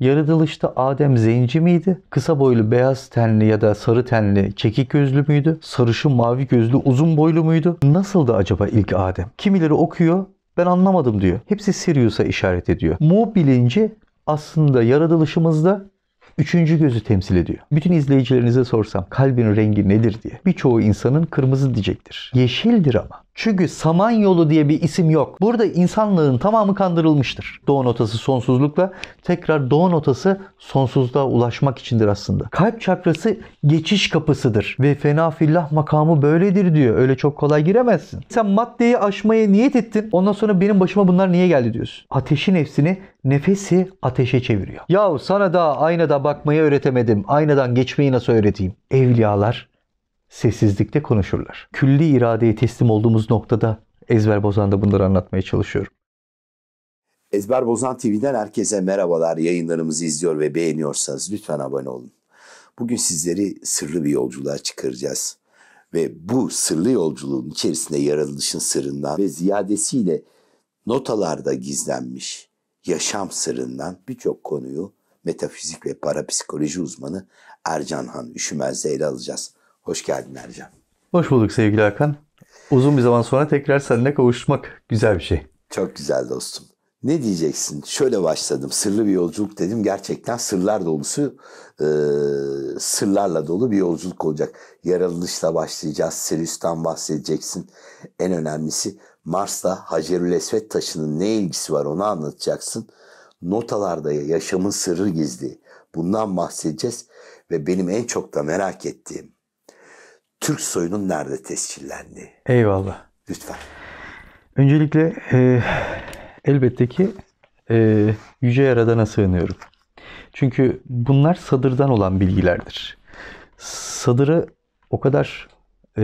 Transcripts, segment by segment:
Yaratılışta Adem zenci miydi? Kısa boylu beyaz tenli ya da sarı tenli çekik gözlü müydü? Sarışın mavi gözlü uzun boylu muydu? Nasıldı acaba ilk Adem? Kimileri okuyor ben anlamadım diyor. Hepsi Sirius'a işaret ediyor. Mu bilinci aslında yaratılışımızda üçüncü gözü temsil ediyor. Bütün izleyicilerinize sorsam kalbin rengi nedir diye. Birçoğu insanın kırmızı diyecektir. Yeşildir ama. Çünkü Samanyolu diye bir isim yok. Burada insanlığın tamamı kandırılmıştır. Doğu notası sonsuzlukla tekrar doğu notası sonsuzluğa ulaşmak içindir aslında. Kalp çakrası geçiş kapısıdır ve fena fillah makamı böyledir diyor. Öyle çok kolay giremezsin. Sen maddeyi aşmaya niyet ettin. Ondan sonra benim başıma bunlar niye geldi diyorsun. Ateşi nefsini nefesi ateşe çeviriyor. Yahu sana da aynada bakmayı öğretemedim. Aynadan geçmeyi nasıl öğreteyim? Evliyalar sessizlikte konuşurlar. Külli iradeye teslim olduğumuz noktada Ezber Bozan'da bunları anlatmaya çalışıyorum. Ezber Bozan TV'den herkese merhabalar. Yayınlarımızı izliyor ve beğeniyorsanız lütfen abone olun. Bugün sizleri sırlı bir yolculuğa çıkaracağız. Ve bu sırlı yolculuğun içerisinde yaratılışın sırrından ve ziyadesiyle notalarda gizlenmiş yaşam sırrından birçok konuyu metafizik ve parapsikoloji uzmanı Ercan Han Üşümez'le ele alacağız. Hoş geldin Ercan. Hoş bulduk sevgili Hakan. Uzun bir zaman sonra tekrar seninle kavuşmak güzel bir şey. Çok güzel dostum. Ne diyeceksin? Şöyle başladım. Sırlı bir yolculuk dedim. Gerçekten sırlar dolusu, e, sırlarla dolu bir yolculuk olacak. Yaralılışla başlayacağız. Sirius'tan bahsedeceksin. En önemlisi Mars'ta Hacerül Esvet taşının ne ilgisi var onu anlatacaksın. Notalarda yaşamın sırrı gizli. Bundan bahsedeceğiz ve benim en çok da merak ettiğim Türk soyunun nerede tescillendiği. Eyvallah. Lütfen. Öncelikle e, elbette ki e, Yüce Yaradan'a sığınıyorum. Çünkü bunlar sadırdan olan bilgilerdir. Sadırı o kadar e,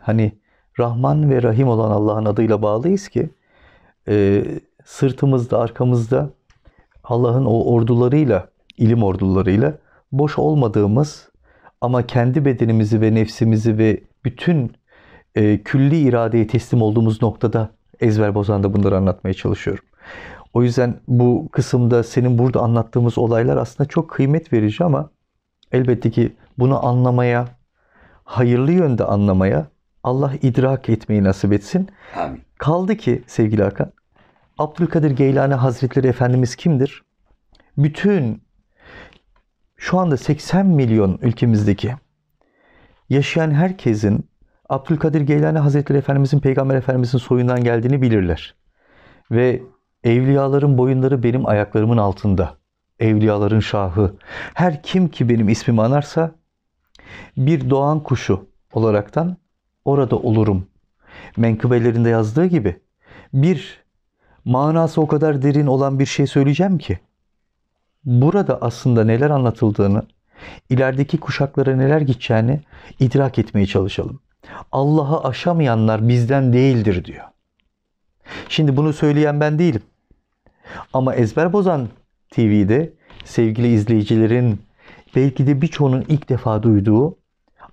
hani Rahman ve Rahim olan Allah'ın adıyla bağlıyız ki e, sırtımızda, arkamızda Allah'ın o ordularıyla, ilim ordularıyla boş olmadığımız ama kendi bedenimizi ve nefsimizi ve bütün e, külli iradeye teslim olduğumuz noktada ezber bozanda bunları anlatmaya çalışıyorum. O yüzden bu kısımda senin burada anlattığımız olaylar aslında çok kıymet verici ama elbette ki bunu anlamaya, hayırlı yönde anlamaya Allah idrak etmeyi nasip etsin. Amin. Kaldı ki sevgili Hakan, Abdülkadir Geylani Hazretleri Efendimiz kimdir? Bütün şu anda 80 milyon ülkemizdeki yaşayan herkesin Abdülkadir Geylani Hazretleri Efendimizin Peygamber Efendimizin soyundan geldiğini bilirler. Ve evliyaların boyunları benim ayaklarımın altında. Evliyaların şahı. Her kim ki benim ismimi anarsa bir doğan kuşu olaraktan orada olurum. Menkıbelerinde yazdığı gibi bir manası o kadar derin olan bir şey söyleyeceğim ki burada aslında neler anlatıldığını, ilerideki kuşaklara neler gideceğini idrak etmeye çalışalım. Allah'ı aşamayanlar bizden değildir diyor. Şimdi bunu söyleyen ben değilim. Ama Ezber Bozan TV'de sevgili izleyicilerin belki de birçoğunun ilk defa duyduğu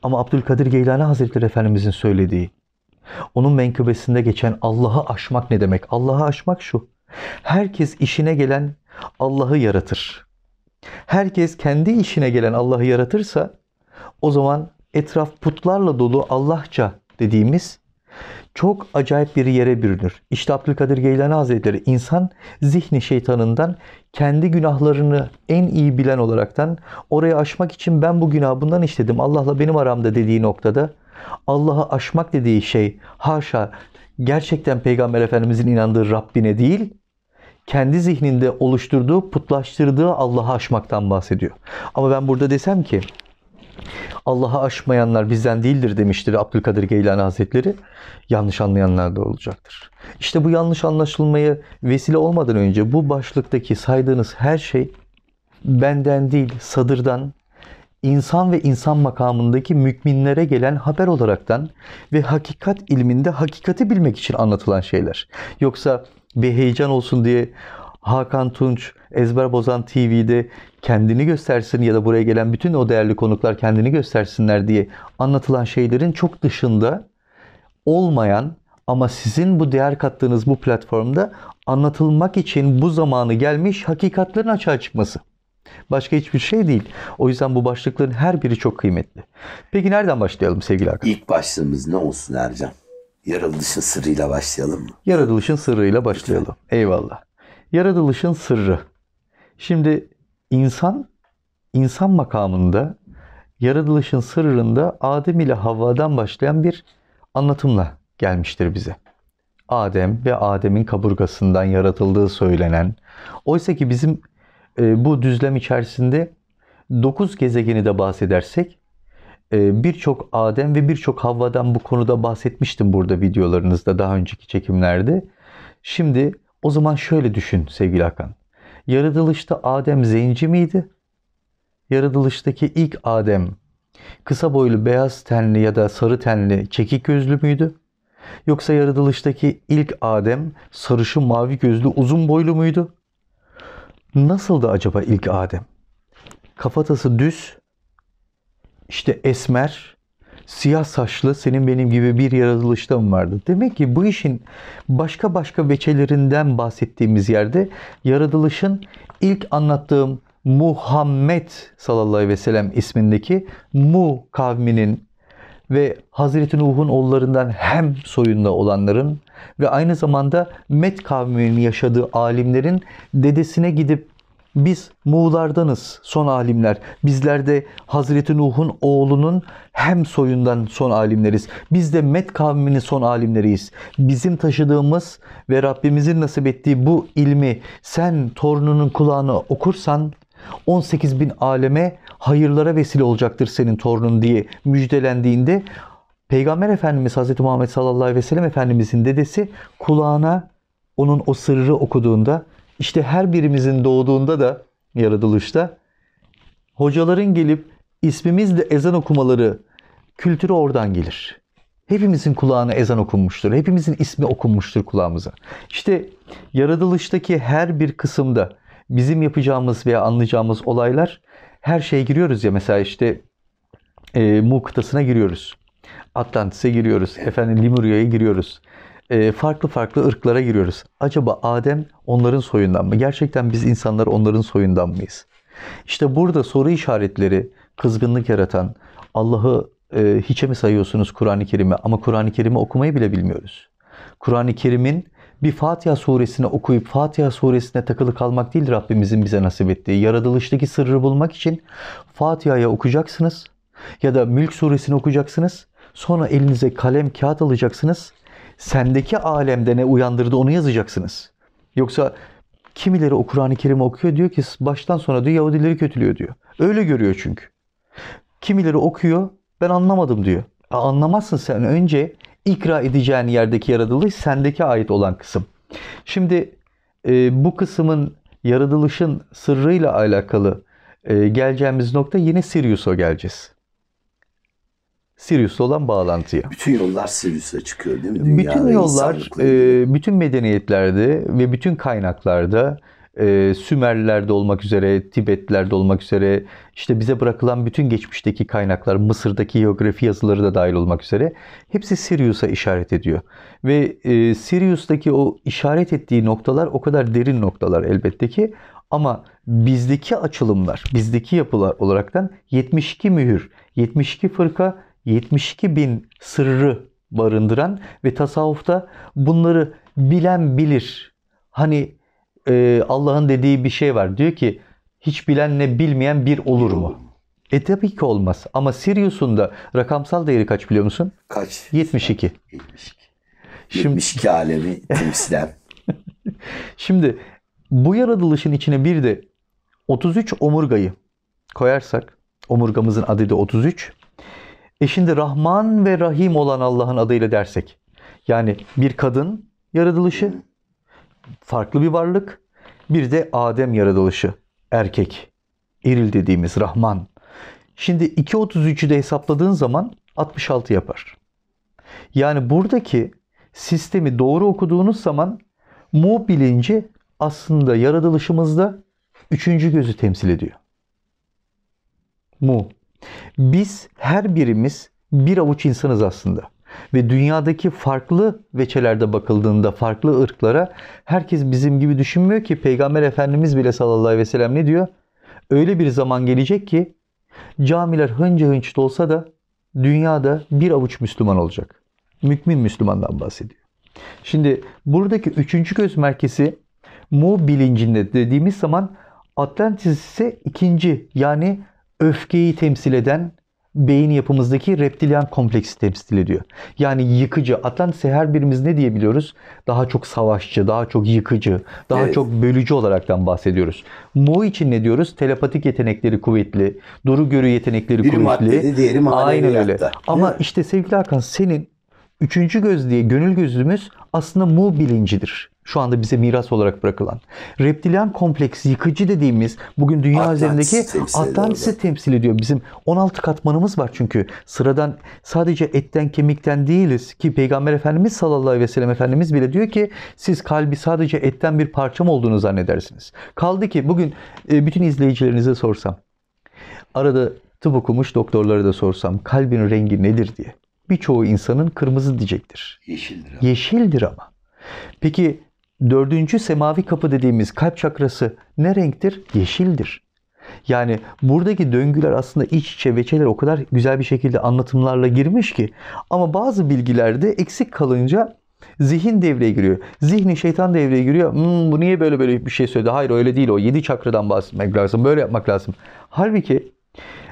ama Abdülkadir Geylani Hazretleri Efendimizin söylediği, onun menkıbesinde geçen Allah'ı aşmak ne demek? Allah'ı aşmak şu. Herkes işine gelen Allah'ı yaratır. Herkes kendi işine gelen Allah'ı yaratırsa o zaman etraf putlarla dolu Allahça dediğimiz çok acayip bir yere bürünür. İşte Abdülkadir Geylani Hazretleri insan zihni şeytanından kendi günahlarını en iyi bilen olaraktan oraya aşmak için ben bu günah bundan işledim Allah'la benim aramda dediği noktada Allah'ı aşmak dediği şey haşa gerçekten Peygamber Efendimizin inandığı Rabbine değil kendi zihninde oluşturduğu, putlaştırdığı Allah'a aşmaktan bahsediyor. Ama ben burada desem ki Allah'a aşmayanlar bizden değildir demiştir Abdülkadir Geylani Hazretleri. Yanlış anlayanlar da olacaktır. İşte bu yanlış anlaşılmaya vesile olmadan önce bu başlıktaki saydığınız her şey benden değil sadırdan insan ve insan makamındaki müminlere gelen haber olaraktan ve hakikat ilminde hakikati bilmek için anlatılan şeyler. Yoksa bir heyecan olsun diye Hakan Tunç, Ezber Bozan TV'de kendini göstersin ya da buraya gelen bütün o değerli konuklar kendini göstersinler diye anlatılan şeylerin çok dışında olmayan ama sizin bu değer kattığınız bu platformda anlatılmak için bu zamanı gelmiş hakikatlerin açığa çıkması. Başka hiçbir şey değil. O yüzden bu başlıkların her biri çok kıymetli. Peki nereden başlayalım sevgili arkadaşlar? İlk başlığımız ne olsun Ercan? Yaratılışın sırrıyla başlayalım mı? Yaratılışın sırrıyla başlayalım. Lütfen. Eyvallah. Yaratılışın sırrı. Şimdi insan, insan makamında yaratılışın sırrında Adem ile Havva'dan başlayan bir anlatımla gelmiştir bize. Adem ve Adem'in kaburgasından yaratıldığı söylenen. Oysa ki bizim e, bu düzlem içerisinde 9 gezegeni de bahsedersek ee, birçok Adem ve birçok Havva'dan bu konuda bahsetmiştim burada videolarınızda daha önceki çekimlerde. Şimdi o zaman şöyle düşün sevgili Hakan. Yaratılışta Adem zenci miydi? Yaratılıştaki ilk Adem kısa boylu beyaz tenli ya da sarı tenli çekik gözlü müydü? Yoksa yaratılıştaki ilk Adem sarışı mavi gözlü uzun boylu muydu? Nasıldı acaba ilk Adem? Kafatası düz, işte esmer, siyah saçlı senin benim gibi bir yaratılışta mı vardı? Demek ki bu işin başka başka veçelerinden bahsettiğimiz yerde yaratılışın ilk anlattığım Muhammed sallallahu aleyhi ve sellem ismindeki Mu kavminin ve Hazreti Nuh'un oğullarından hem soyunda olanların ve aynı zamanda Met kavminin yaşadığı alimlerin dedesine gidip biz Muğlardanız son alimler. Bizler de Hazreti Nuh'un oğlunun hem soyundan son alimleriz. Biz de Met kavminin son alimleriyiz. Bizim taşıdığımız ve Rabbimizin nasip ettiği bu ilmi sen torununun kulağına okursan 18 bin aleme hayırlara vesile olacaktır senin torunun diye müjdelendiğinde Peygamber Efendimiz Hazreti Muhammed sallallahu aleyhi ve sellem Efendimizin dedesi kulağına onun o sırrı okuduğunda işte her birimizin doğduğunda da yaratılışta hocaların gelip ismimizle ezan okumaları kültürü oradan gelir. Hepimizin kulağına ezan okunmuştur. Hepimizin ismi okunmuştur kulağımıza. İşte yaratılıştaki her bir kısımda bizim yapacağımız veya anlayacağımız olaylar her şeye giriyoruz ya mesela işte e, Mu kıtasına giriyoruz. Atlantis'e giriyoruz. Efendim Limurya'ya giriyoruz. E, farklı farklı ırklara giriyoruz. Acaba Adem onların soyundan mı? Gerçekten biz insanlar onların soyundan mıyız? İşte burada soru işaretleri, kızgınlık yaratan, Allah'ı e, hiçe mi sayıyorsunuz Kur'an-ı Kerim'i? Ama Kur'an-ı Kerim'i okumayı bile bilmiyoruz. Kur'an-ı Kerim'in bir Fatiha suresini okuyup Fatiha suresine takılı kalmak değil Rabbimizin bize nasip ettiği. Yaratılıştaki sırrı bulmak için Fatiha'ya okuyacaksınız ya da Mülk suresini okuyacaksınız. Sonra elinize kalem, kağıt alacaksınız sendeki alemde ne uyandırdı onu yazacaksınız. Yoksa kimileri o Kur'an-ı Kerim'i okuyor diyor ki baştan sona diyor Yahudileri kötülüyor diyor. Öyle görüyor çünkü. Kimileri okuyor ben anlamadım diyor. E, anlamazsın sen önce ikra edeceğin yerdeki yaratılış sendeki ait olan kısım. Şimdi e, bu kısmın yaratılışın sırrıyla alakalı e, geleceğimiz nokta yine Sirius'a geleceğiz. Sirius'la olan bağlantıya. Bütün yollar Sirius'a çıkıyor değil mi? Dünyada bütün yollar, e, bütün medeniyetlerde ve bütün kaynaklarda e, Sümerlilerde olmak üzere, Tibetlilerde olmak üzere, işte bize bırakılan bütün geçmişteki kaynaklar, Mısır'daki geografi yazıları da dahil olmak üzere hepsi Sirius'a işaret ediyor. Ve e, Sirius'taki o işaret ettiği noktalar o kadar derin noktalar elbette ki ama bizdeki açılımlar, bizdeki yapılar olaraktan 72 mühür, 72 fırka 72 bin sırrı barındıran ve tasavvufta bunları bilen bilir. Hani e, Allah'ın dediği bir şey var. Diyor ki hiç bilenle bilmeyen bir olur mu? E tabii ki olmaz. Ama Sirius'un da rakamsal değeri kaç biliyor musun? Kaç? 72. 72. Şimdi, 72 alemi temsilen. Şimdi bu yaratılışın içine bir de 33 omurgayı koyarsak, omurgamızın adı da 33. E şimdi Rahman ve Rahim olan Allah'ın adıyla dersek. Yani bir kadın yaratılışı, farklı bir varlık, bir de Adem yaratılışı, erkek, eril dediğimiz Rahman. Şimdi 2.33'ü de hesapladığın zaman 66 yapar. Yani buradaki sistemi doğru okuduğunuz zaman mu bilinci aslında yaratılışımızda üçüncü gözü temsil ediyor. Mu biz her birimiz bir avuç insanız aslında. Ve dünyadaki farklı veçelerde bakıldığında farklı ırklara herkes bizim gibi düşünmüyor ki Peygamber Efendimiz bile sallallahu aleyhi ve sellem ne diyor? Öyle bir zaman gelecek ki camiler hınca hınç da olsa da dünyada bir avuç Müslüman olacak. Mükmin Müslümandan bahsediyor. Şimdi buradaki üçüncü göz merkezi Mu bilincinde dediğimiz zaman Atlantis ise ikinci yani öfkeyi temsil eden beyin yapımızdaki reptilian kompleksi temsil ediyor. Yani yıkıcı. Atlantis her birimiz ne diyebiliyoruz? Daha çok savaşçı, daha çok yıkıcı, daha evet. çok bölücü olaraktan bahsediyoruz. Mu için ne diyoruz? Telepatik yetenekleri kuvvetli, duru görü yetenekleri Biri kuvvetli. Biri diğeri Aynen öyle. Hatta. Ama Hı? işte sevgili Hakan senin üçüncü göz diye gönül gözümüz aslında mu bilincidir şu anda bize miras olarak bırakılan. Reptilyan kompleksi yıkıcı dediğimiz bugün dünya Atlantis üzerindeki temsil Atlantis'i temsil ediyor. Bizim 16 katmanımız var çünkü. Sıradan sadece etten kemikten değiliz ki Peygamber Efendimiz sallallahu aleyhi ve sellem Efendimiz bile diyor ki siz kalbi sadece etten bir parçam olduğunu zannedersiniz. Kaldı ki bugün e, bütün izleyicilerinize sorsam arada tıp okumuş doktorlara da sorsam kalbin rengi nedir diye birçoğu insanın kırmızı diyecektir. Yeşildir ama. Yeşildir ama. Peki dördüncü semavi kapı dediğimiz kalp çakrası ne renktir? Yeşildir. Yani buradaki döngüler aslında iç içe veçeler o kadar güzel bir şekilde anlatımlarla girmiş ki ama bazı bilgilerde eksik kalınca zihin devreye giriyor. Zihni şeytan devreye giriyor. Hmm, bu niye böyle böyle bir şey söyledi? Hayır öyle değil o. Yedi çakradan bahsetmek lazım. Böyle yapmak lazım. Halbuki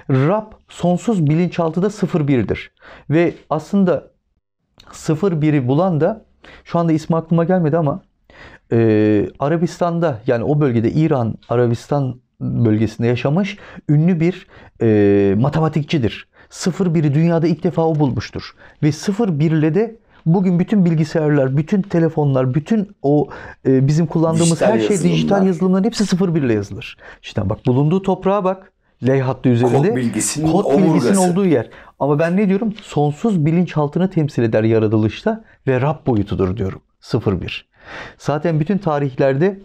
Rab sonsuz bilinçaltıda 01'dir. Ve aslında 01'i bulan da şu anda ismi aklıma gelmedi ama e, Arabistan'da yani o bölgede İran, Arabistan bölgesinde yaşamış ünlü bir e, matematikçidir. 01'i dünyada ilk defa o bulmuştur. Ve 01 ile de bugün bütün bilgisayarlar, bütün telefonlar, bütün o e, bizim kullandığımız dijital her şey yazılımlar. dijital yazılımların hepsi 01 ile yazılır. İşte bak bulunduğu toprağa bak. Ley hattı üzerinde. Kod bilgisinin, kod bilgisinin olduğu yer. Ama ben ne diyorum? Sonsuz bilinçaltını temsil eder yaratılışta ve Rab boyutudur diyorum. 01. Zaten bütün tarihlerde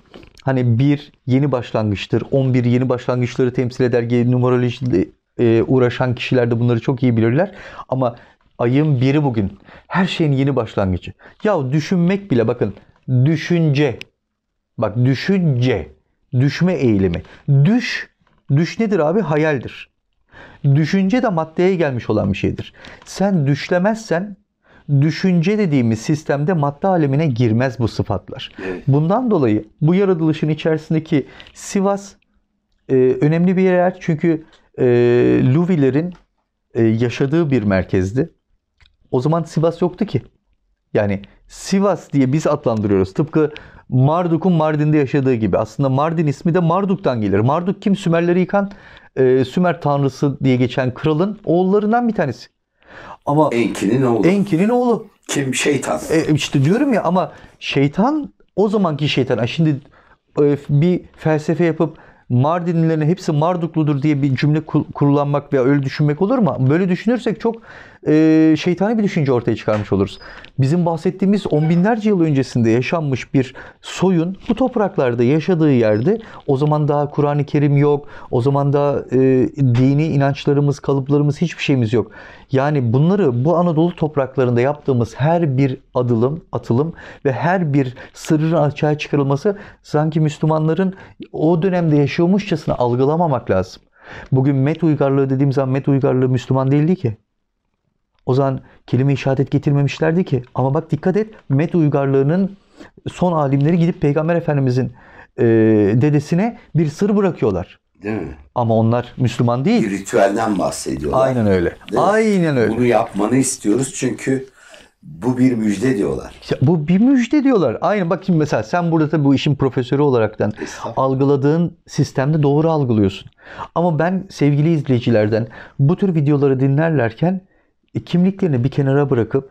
hani bir yeni başlangıçtır. 11 yeni başlangıçları temsil eder. Numerolojiyle e, uğraşan kişiler de bunları çok iyi bilirler. Ama ayın biri bugün. Her şeyin yeni başlangıcı. Ya düşünmek bile bakın düşünce. Bak düşünce. Düşme eğilimi. Düş. Düş nedir abi? Hayaldir. Düşünce de maddeye gelmiş olan bir şeydir. Sen düşlemezsen düşünce dediğimiz sistemde madde alemine girmez bu sıfatlar. Bundan dolayı bu yaratılışın içerisindeki Sivas e, önemli bir yer çünkü e, Luvilerin e, yaşadığı bir merkezdi. O zaman Sivas yoktu ki. Yani Sivas diye biz adlandırıyoruz. Tıpkı Marduk'un Mardin'de yaşadığı gibi. Aslında Mardin ismi de Marduk'tan gelir. Marduk kim? Sümerleri yıkan e, Sümer tanrısı diye geçen kralın oğullarından bir tanesi. Ama Enki'nin oğlu. Enki'nin oğlu. Kim? Şeytan. E, işte diyorum ya ama şeytan o zamanki şeytan. şimdi e, bir felsefe yapıp Mardinlilerin hepsi Mardukludur diye bir cümle kullanmak veya öyle düşünmek olur mu? Böyle düşünürsek çok e, şeytani bir düşünce ortaya çıkarmış oluruz. Bizim bahsettiğimiz on binlerce yıl öncesinde yaşanmış bir soyun bu topraklarda yaşadığı yerde o zaman daha Kur'an-ı Kerim yok, o zaman da e, dini inançlarımız, kalıplarımız hiçbir şeyimiz yok. Yani bunları bu Anadolu topraklarında yaptığımız her bir adılım, atılım ve her bir sırrın açığa çıkarılması sanki Müslümanların o dönemde yaşıyormuşçasına algılamamak lazım. Bugün Met uygarlığı dediğim zaman Met uygarlığı Müslüman değildi ki. O zaman kelime işaret getirmemişlerdi ki. Ama bak dikkat et Met uygarlığının son alimleri gidip Peygamber Efendimizin e, dedesine bir sır bırakıyorlar. Değil mi? Ama onlar Müslüman değil. Bir ritüelden bahsediyorlar. Aynen öyle. Aynen öyle. Bunu yapmanı istiyoruz çünkü bu bir müjde diyorlar. Ya bu bir müjde diyorlar. Aynen bak şimdi mesela sen burada tabii bu işin profesörü olaraktan algıladığın sistemde doğru algılıyorsun. Ama ben sevgili izleyicilerden bu tür videoları dinlerlerken e, kimliklerini bir kenara bırakıp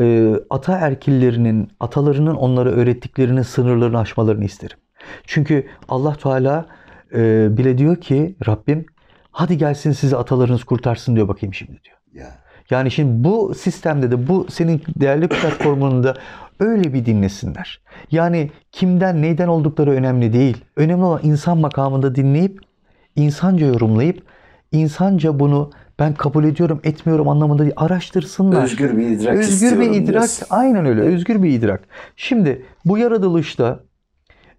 e, ata erkillerinin, atalarının onlara öğrettiklerinin sınırlarını aşmalarını isterim. Çünkü Allah Teala e, bile diyor ki Rabbim hadi gelsin sizi atalarınız kurtarsın diyor bakayım şimdi diyor. Yeah. Yani şimdi bu sistemde de bu senin değerli platformunda öyle bir dinlesinler. Yani kimden neyden oldukları önemli değil. Önemli olan insan makamında dinleyip insanca yorumlayıp insanca bunu ben kabul ediyorum etmiyorum anlamında değil araştırsınlar. Özgür bir idrak Özgür bir idrak diyorsun. aynen öyle evet. özgür bir idrak. Şimdi bu yaratılışta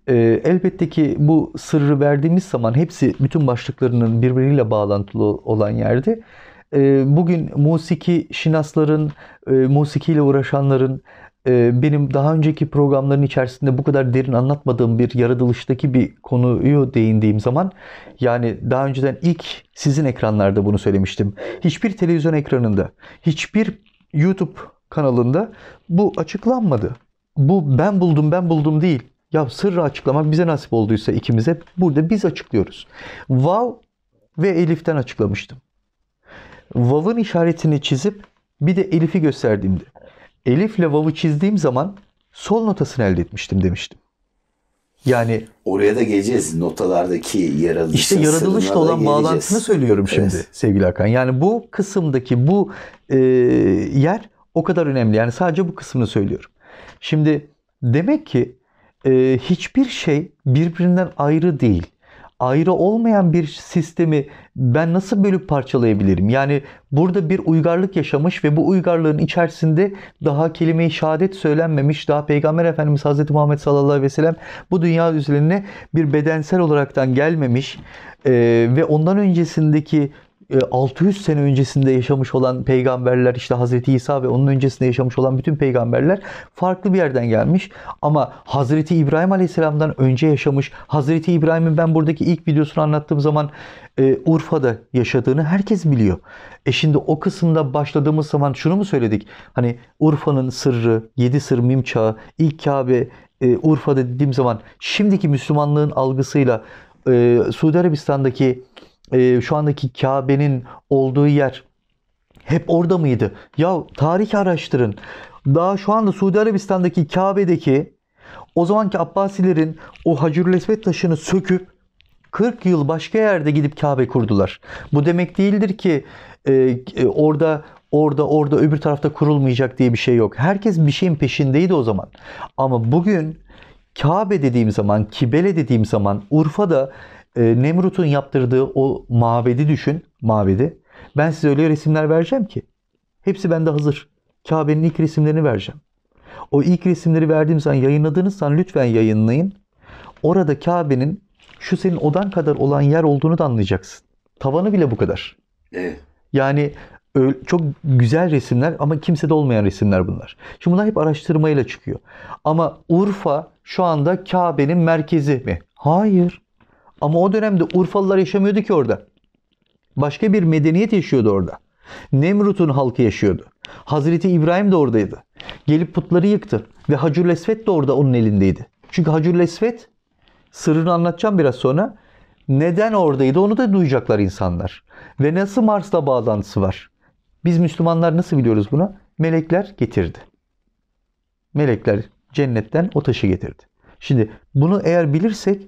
e, elbette ki bu sırrı verdiğimiz zaman hepsi bütün başlıklarının birbiriyle bağlantılı olan yerde e, bugün musiki şinasların, e, musikiyle uğraşanların e, benim daha önceki programların içerisinde bu kadar derin anlatmadığım bir yaratılıştaki bir konuyu değindiğim zaman yani daha önceden ilk sizin ekranlarda bunu söylemiştim. Hiçbir televizyon ekranında, hiçbir YouTube kanalında bu açıklanmadı. Bu ben buldum ben buldum değil. Ya sırrı açıklamak bize nasip olduysa ikimize burada biz açıklıyoruz. Vav ve Elif'ten açıklamıştım. Vav'ın işaretini çizip bir de Elif'i gösterdiğimde. Elif ile Vav'ı çizdiğim zaman sol notasını elde etmiştim demiştim. Yani oraya da geleceğiz notalardaki yaratılış. İşte yaratılışla olan geleceğiz. bağlantını söylüyorum şimdi evet. sevgili Hakan. Yani bu kısımdaki bu e, yer o kadar önemli. Yani sadece bu kısmını söylüyorum. Şimdi demek ki e, hiçbir şey birbirinden ayrı değil. Ayrı olmayan bir sistemi ben nasıl bölüp parçalayabilirim? Yani burada bir uygarlık yaşamış ve bu uygarlığın içerisinde daha kelime-i şehadet söylenmemiş, daha Peygamber Efendimiz Hazreti Muhammed sallallahu aleyhi ve sellem bu dünya üzerine bir bedensel olaraktan gelmemiş e, ve ondan öncesindeki 600 e, sene öncesinde yaşamış olan peygamberler işte Hazreti İsa ve onun öncesinde yaşamış olan bütün peygamberler farklı bir yerden gelmiş. Ama Hazreti İbrahim Aleyhisselam'dan önce yaşamış. Hazreti İbrahim'in ben buradaki ilk videosunu anlattığım zaman e, Urfa'da yaşadığını herkes biliyor. E şimdi o kısımda başladığımız zaman şunu mu söyledik? Hani Urfa'nın sırrı, yedi sır mim çağı, ilk Kabe e, Urfa'da dediğim zaman şimdiki Müslümanlığın algısıyla Suudi Arabistan'daki e, şu andaki Kabe'nin olduğu yer hep orada mıydı? Ya tarih araştırın. Daha şu anda Suudi Arabistan'daki Kabe'deki o zamanki Abbasilerin o Hacırül Esved taşını söküp 40 yıl başka yerde gidip Kabe kurdular. Bu demek değildir ki e, e, orada orada orada öbür tarafta kurulmayacak diye bir şey yok. Herkes bir şeyin peşindeydi o zaman. Ama bugün Kabe dediğim zaman, Kibele dediğim zaman Urfa'da e, Nemrut'un yaptırdığı o mabedi düşün. Mabedi. Ben size öyle resimler vereceğim ki. Hepsi bende hazır. Kabe'nin ilk resimlerini vereceğim. O ilk resimleri verdiğim zaman yayınladığınız zaman lütfen yayınlayın. Orada Kabe'nin şu senin odan kadar olan yer olduğunu da anlayacaksın. Tavanı bile bu kadar. Evet. Yani çok güzel resimler ama kimse de olmayan resimler bunlar. Şimdi bunlar hep araştırmayla çıkıyor. Ama Urfa şu anda Kabe'nin merkezi mi? Hayır. Ama o dönemde Urfalılar yaşamıyordu ki orada. Başka bir medeniyet yaşıyordu orada. Nemrut'un halkı yaşıyordu. Hazreti İbrahim de oradaydı. Gelip putları yıktı. Ve Hacül Lesvet de orada onun elindeydi. Çünkü Hacül Lesvet, sırrını anlatacağım biraz sonra. Neden oradaydı onu da duyacaklar insanlar. Ve nasıl Mars'la bağlantısı var? Biz Müslümanlar nasıl biliyoruz bunu? Melekler getirdi. Melekler cennetten o taşı getirdi. Şimdi bunu eğer bilirsek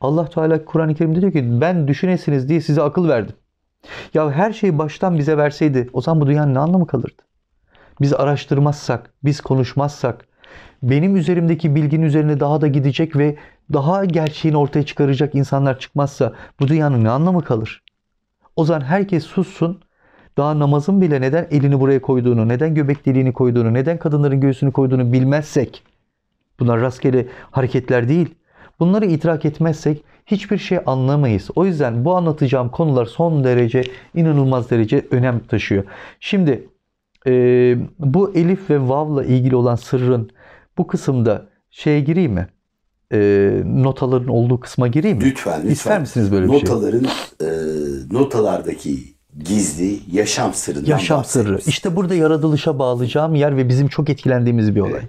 Allah Teala Kur'an-ı Kerim'de diyor ki ben düşünesiniz diye size akıl verdim. Ya her şeyi baştan bize verseydi o zaman bu dünyanın ne anlamı kalırdı? Biz araştırmazsak, biz konuşmazsak, benim üzerimdeki bilginin üzerine daha da gidecek ve daha gerçeğini ortaya çıkaracak insanlar çıkmazsa bu dünyanın ne anlamı kalır? O zaman herkes sussun. Daha namazın bile neden elini buraya koyduğunu, neden göbek deliğini koyduğunu, neden kadınların göğsünü koyduğunu bilmezsek bunlar rastgele hareketler değil. Bunları itirak etmezsek hiçbir şey anlamayız. O yüzden bu anlatacağım konular son derece inanılmaz derece önem taşıyor. Şimdi e, bu elif ve vavla ilgili olan sırrın bu kısımda şeye gireyim mi? E, notaların olduğu kısma gireyim mi? Lütfen. lütfen. İster misiniz böyle Notaların, bir şey? Notaların, e, notalardaki gizli yaşam sırrından Yaşam sırrı. İşte burada yaratılışa bağlayacağım yer ve bizim çok etkilendiğimiz bir olay. Evet.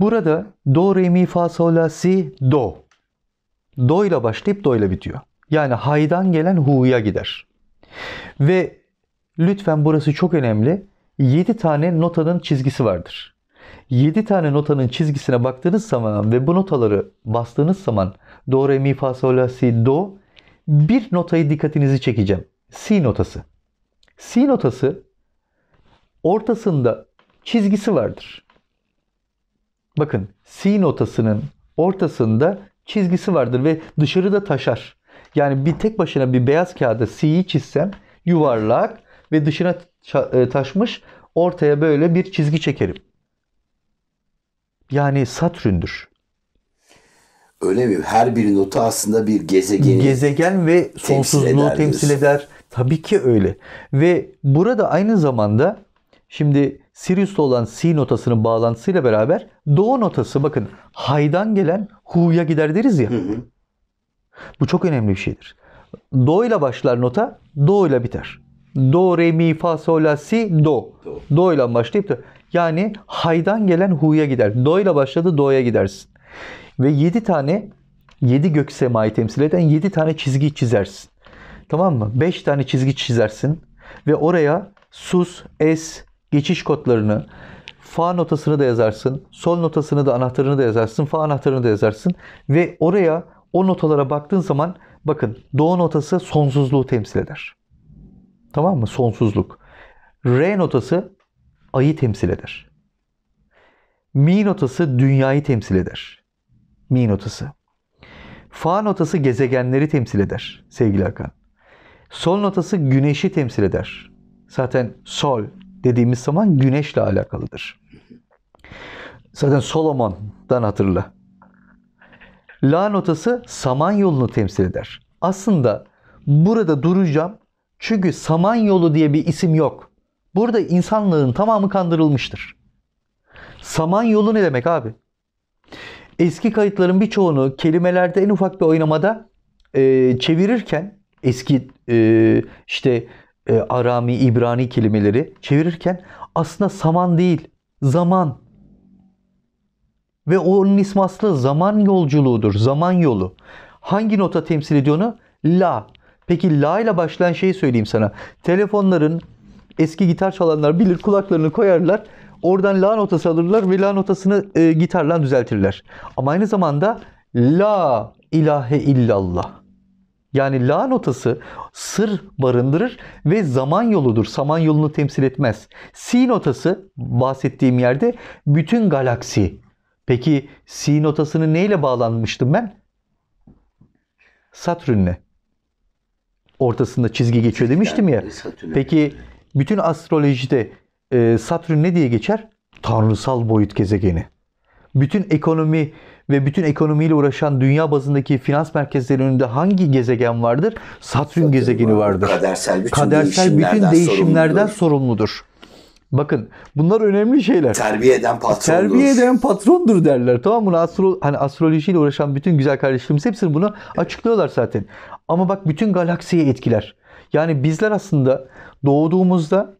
Burada do, re, mi, fa, sol, la, si, do. Do ile başlayıp do ile bitiyor. Yani haydan gelen hu'ya gider. Ve lütfen burası çok önemli. 7 tane notanın çizgisi vardır. 7 tane notanın çizgisine baktığınız zaman ve bu notaları bastığınız zaman do, re, mi, fa, sol, la, si, do bir notayı dikkatinizi çekeceğim. Si notası. Si notası ortasında çizgisi vardır. Bakın C notasının ortasında çizgisi vardır ve dışarı da taşar. Yani bir tek başına bir beyaz kağıda si'yi çizsem yuvarlak ve dışına e, taşmış ortaya böyle bir çizgi çekerim. Yani satürndür. Öyle mi? Her bir nota aslında bir gezegeni gezegen ve temsil sonsuzluğu temsil eder, temsil eder. Tabii ki öyle. Ve burada aynı zamanda şimdi Sirius'ta olan C notasının bağlantısıyla beraber Do notası bakın haydan gelen hu'ya gider deriz ya. Hı hı. Bu çok önemli bir şeydir. Do ile başlar nota, do ile biter. Do, re, mi, fa, sol, la, si, do. Do, do ile başlayıp da yani haydan gelen hu'ya gider. Do ile başladı do'ya gidersin. Ve 7 tane 7 gök semayı temsil eden 7 tane çizgi çizersin. Tamam mı? 5 tane çizgi çizersin ve oraya sus, es, geçiş kodlarını fa notasını da yazarsın, sol notasını da anahtarını da yazarsın, fa anahtarını da yazarsın ve oraya o notalara baktığın zaman bakın do notası sonsuzluğu temsil eder. Tamam mı? Sonsuzluk. Re notası ayı temsil eder. Mi notası dünyayı temsil eder. Mi notası. Fa notası gezegenleri temsil eder sevgili Hakan. Sol notası güneşi temsil eder. Zaten sol, dediğimiz zaman güneşle alakalıdır. Zaten Solomon'dan hatırla. La notası Samanyolu'nu temsil eder. Aslında burada duracağım çünkü saman yolu diye bir isim yok. Burada insanlığın tamamı kandırılmıştır. Saman yolu ne demek abi? Eski kayıtların birçoğunu kelimelerde en ufak bir oynamada e, çevirirken eski e, işte e, Arami, İbrani kelimeleri çevirirken aslında saman değil, zaman. Ve onun ismi aslında zaman yolculuğudur, zaman yolu. Hangi nota temsil ediyor onu? La. Peki la ile başlayan şeyi söyleyeyim sana. Telefonların eski gitar çalanlar bilir kulaklarını koyarlar. Oradan la notası alırlar ve la notasını e, gitarla düzeltirler. Ama aynı zamanda la ilahe illallah yani la notası sır barındırır ve zaman yoludur. Saman yolunu temsil etmez. Si notası bahsettiğim yerde bütün galaksi. Peki si notasını neyle bağlanmıştım ben? Satürn'le. Ortasında çizgi geçiyor demiştim ya. Peki bütün astrolojide e, Satürn ne diye geçer? Tanrısal boyut gezegeni. Bütün ekonomi ve bütün ekonomiyle uğraşan dünya bazındaki finans merkezlerinin önünde hangi gezegen vardır? Satürn, Satürn gezegeni vardır. Kadersel bütün Kadersel değişimlerden, bütün değişimlerden sorumludur. sorumludur. Bakın bunlar önemli şeyler. Terbiye eden patrondur. Terbiye eden patrondur derler. Tamam mı? Astro, hani astrolojiyle uğraşan bütün güzel kardeşlerimiz hepsini bunu açıklıyorlar zaten. Ama bak bütün galaksiye etkiler. Yani bizler aslında doğduğumuzda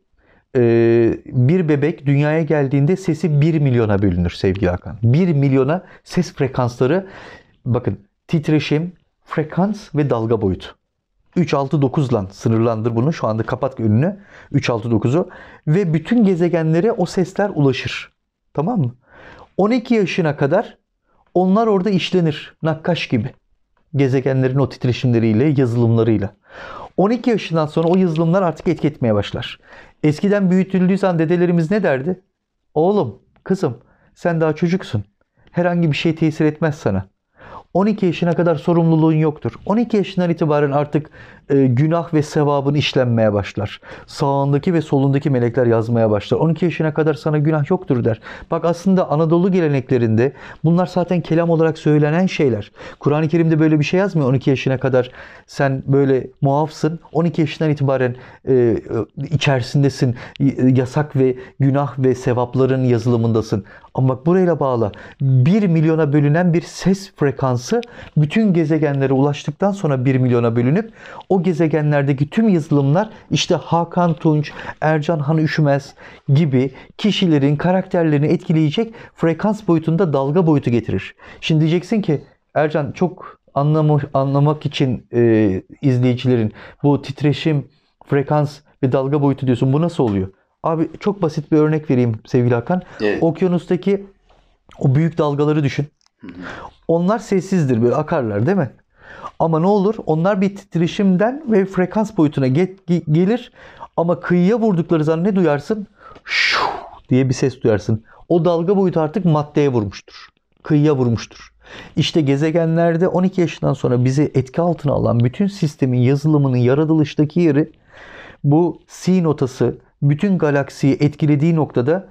ee, bir bebek dünyaya geldiğinde sesi 1 milyona bölünür sevgili Hakan. 1 milyona ses frekansları bakın titreşim, frekans ve dalga boyutu. 3, 6, 9 lan sınırlandır bunu. Şu anda kapat önünü. 3, 6, 9'u. Ve bütün gezegenlere o sesler ulaşır. Tamam mı? 12 yaşına kadar onlar orada işlenir. Nakkaş gibi. Gezegenlerin o titreşimleriyle, yazılımlarıyla. 12 yaşından sonra o yazılımlar artık etki etmeye başlar. Eskiden büyütüldüğü zaman dedelerimiz ne derdi? Oğlum, kızım sen daha çocuksun. Herhangi bir şey tesir etmez sana. 12 yaşına kadar sorumluluğun yoktur. 12 yaşından itibaren artık e, günah ve sevabın işlenmeye başlar. Sağındaki ve solundaki melekler yazmaya başlar. 12 yaşına kadar sana günah yoktur der. Bak aslında Anadolu geleneklerinde bunlar zaten kelam olarak söylenen şeyler. Kur'an-ı Kerim'de böyle bir şey yazmıyor. 12 yaşına kadar sen böyle muafsın. 12 yaşından itibaren e, e içerisindesin. E, yasak ve günah ve sevapların yazılımındasın. Ama bak burayla bağlı. 1 milyona bölünen bir ses frekansı bütün gezegenlere ulaştıktan sonra 1 milyona bölünüp o gezegenlerdeki tüm yazılımlar işte Hakan Tunç, Ercan Han Üşümez gibi kişilerin karakterlerini etkileyecek frekans boyutunda dalga boyutu getirir. Şimdi diyeceksin ki Ercan çok anlamı, anlamak için e, izleyicilerin bu titreşim, frekans ve dalga boyutu diyorsun. Bu nasıl oluyor? Abi çok basit bir örnek vereyim sevgili Hakan. Evet. Okyanustaki o büyük dalgaları düşün. Onlar sessizdir böyle akarlar değil mi? Ama ne olur onlar bir titreşimden ve frekans boyutuna ge- ge- gelir ama kıyıya vurdukları zaman ne duyarsın? Şu diye bir ses duyarsın. O dalga boyutu artık maddeye vurmuştur. Kıyıya vurmuştur. İşte gezegenlerde 12 yaşından sonra bizi etki altına alan bütün sistemin yazılımının yaratılıştaki yeri bu C notası bütün galaksiyi etkilediği noktada